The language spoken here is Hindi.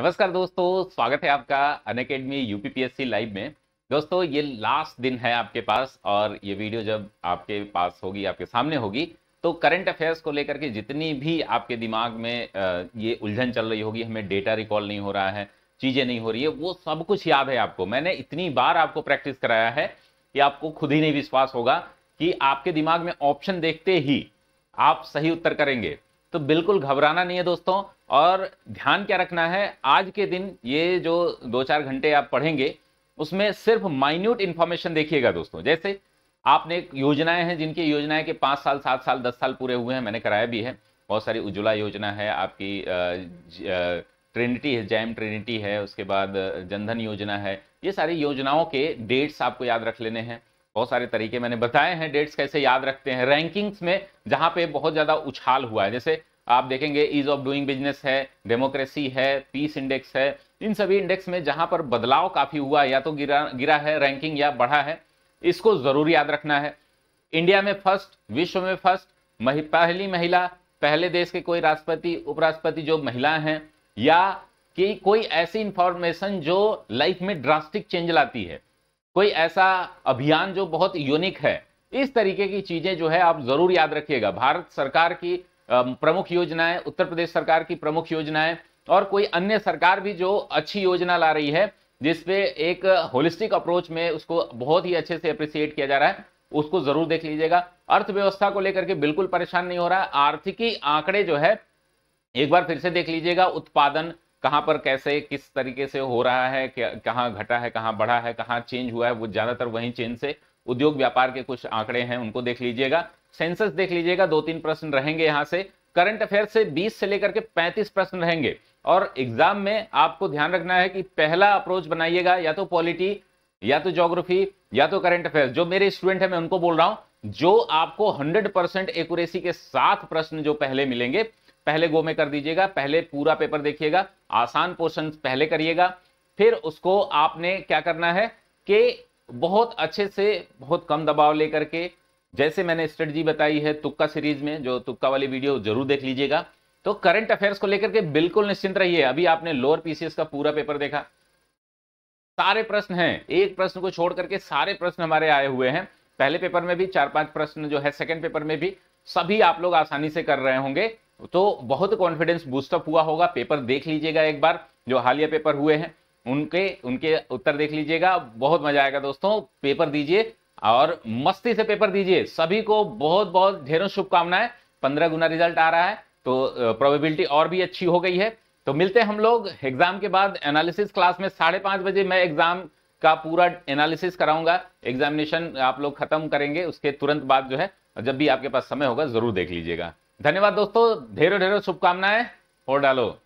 नमस्कार दोस्तों स्वागत है आपका अन अकेडमी यूपीपीएससी लाइव में दोस्तों ये लास्ट दिन है आपके पास और ये वीडियो जब आपके पास होगी आपके सामने होगी तो करंट अफेयर्स को लेकर के जितनी भी आपके दिमाग में ये उलझन चल रही होगी हमें डेटा रिकॉल नहीं हो रहा है चीज़ें नहीं हो रही है वो सब कुछ याद है आपको मैंने इतनी बार आपको प्रैक्टिस कराया है कि आपको खुद ही नहीं विश्वास होगा कि आपके दिमाग में ऑप्शन देखते ही आप सही उत्तर करेंगे तो बिल्कुल घबराना नहीं है दोस्तों और ध्यान क्या रखना है आज के दिन ये जो दो चार घंटे आप पढ़ेंगे उसमें सिर्फ माइन्यूट इन्फॉर्मेशन देखिएगा दोस्तों जैसे आपने योजनाएं हैं जिनकी योजनाएं के पाँच साल सात साल दस साल पूरे हुए हैं मैंने कराया भी है बहुत सारी उज्ज्वला योजना है आपकी ट्रिनिटी है जैम ट्रिनिटी है उसके बाद जनधन योजना है ये सारी योजनाओं के डेट्स आपको याद रख लेने हैं बहुत सारे तरीके मैंने बताए हैं डेट्स कैसे याद रखते हैं रैंकिंग्स में जहाँ पे बहुत ज़्यादा उछाल हुआ है जैसे आप देखेंगे ईज ऑफ डूइंग बिजनेस है डेमोक्रेसी है पीस इंडेक्स है इन सभी इंडेक्स में जहां पर बदलाव काफ़ी हुआ या तो गिरा गिरा है रैंकिंग या बढ़ा है इसको ज़रूर याद रखना है इंडिया में फर्स्ट विश्व में फर्स्ट महि, पहली महिला पहले देश के कोई राष्ट्रपति उपराष्ट्रपति जो महिला हैं या कि कोई ऐसी इंफॉर्मेशन जो लाइफ में ड्रास्टिक चेंज लाती है कोई ऐसा अभियान जो बहुत यूनिक है इस तरीके की चीज़ें जो है आप ज़रूर याद रखिएगा भारत सरकार की प्रमुख योजनाएं उत्तर प्रदेश सरकार की प्रमुख योजनाएं और कोई अन्य सरकार भी जो अच्छी योजना ला रही है जिसपे एक होलिस्टिक अप्रोच में उसको बहुत ही अच्छे से अप्रिसिएट किया जा रहा है उसको जरूर देख लीजिएगा अर्थव्यवस्था को लेकर के बिल्कुल परेशान नहीं हो रहा है आर्थिकी आंकड़े जो है एक बार फिर से देख लीजिएगा उत्पादन कहाँ पर कैसे किस तरीके से हो रहा है कहाँ घटा है कहाँ बढ़ा है कहाँ चेंज हुआ है वो ज़्यादातर वहीं चेंज से उद्योग व्यापार के कुछ आंकड़े हैं उनको देख लीजिएगा सेंसस देख लीजिएगा दो तीन प्रश्न रहेंगे यहाँ से करंट अफेयर से 20 से लेकर के 35 प्रश्न रहेंगे और एग्जाम में आपको ध्यान रखना है कि पहला अप्रोच बनाइएगा या तो पॉलिटी या तो ज्योग्राफी या तो करंट अफेयर जो मेरे स्टूडेंट है मैं उनको बोल रहा हूं जो आपको 100 परसेंट एक के साथ प्रश्न जो पहले मिलेंगे पहले गो में कर दीजिएगा पहले पूरा पेपर देखिएगा आसान पोर्शन पहले करिएगा फिर उसको आपने क्या करना है कि बहुत अच्छे से बहुत कम दबाव लेकर के जैसे मैंने स्ट्रेटजी बताई है तुक्का सीरीज में जो तुक्का वाली वीडियो जरूर देख लीजिएगा तो करंट अफेयर्स को लेकर के बिल्कुल निश्चिंत रहिए अभी आपने लोअर पीसीएस का पूरा पेपर देखा सारे प्रश्न हैं एक प्रश्न को छोड़ करके सारे प्रश्न हमारे आए हुए हैं पहले पेपर में भी चार पांच प्रश्न जो है सेकंड पेपर में भी सभी आप लोग आसानी से कर रहे होंगे तो बहुत कॉन्फिडेंस बूस्टअप हुआ होगा पेपर देख लीजिएगा एक बार जो हालिया पेपर हुए हैं उनके उनके उत्तर देख लीजिएगा बहुत मजा आएगा दोस्तों पेपर दीजिए और मस्ती से पेपर दीजिए सभी को बहुत बहुत ढेरों शुभकामनाएं पंद्रह गुना रिजल्ट आ रहा है तो प्रोबेबिलिटी और भी अच्छी हो गई है तो मिलते हैं हम लोग एग्जाम के बाद एनालिसिस क्लास में साढ़े पांच बजे मैं एग्जाम का पूरा एनालिसिस कराऊंगा एग्जामिनेशन आप लोग खत्म करेंगे उसके तुरंत बाद जो है जब भी आपके पास समय होगा जरूर देख लीजिएगा धन्यवाद दोस्तों ढेरों ढेरों शुभकामनाएं और डालो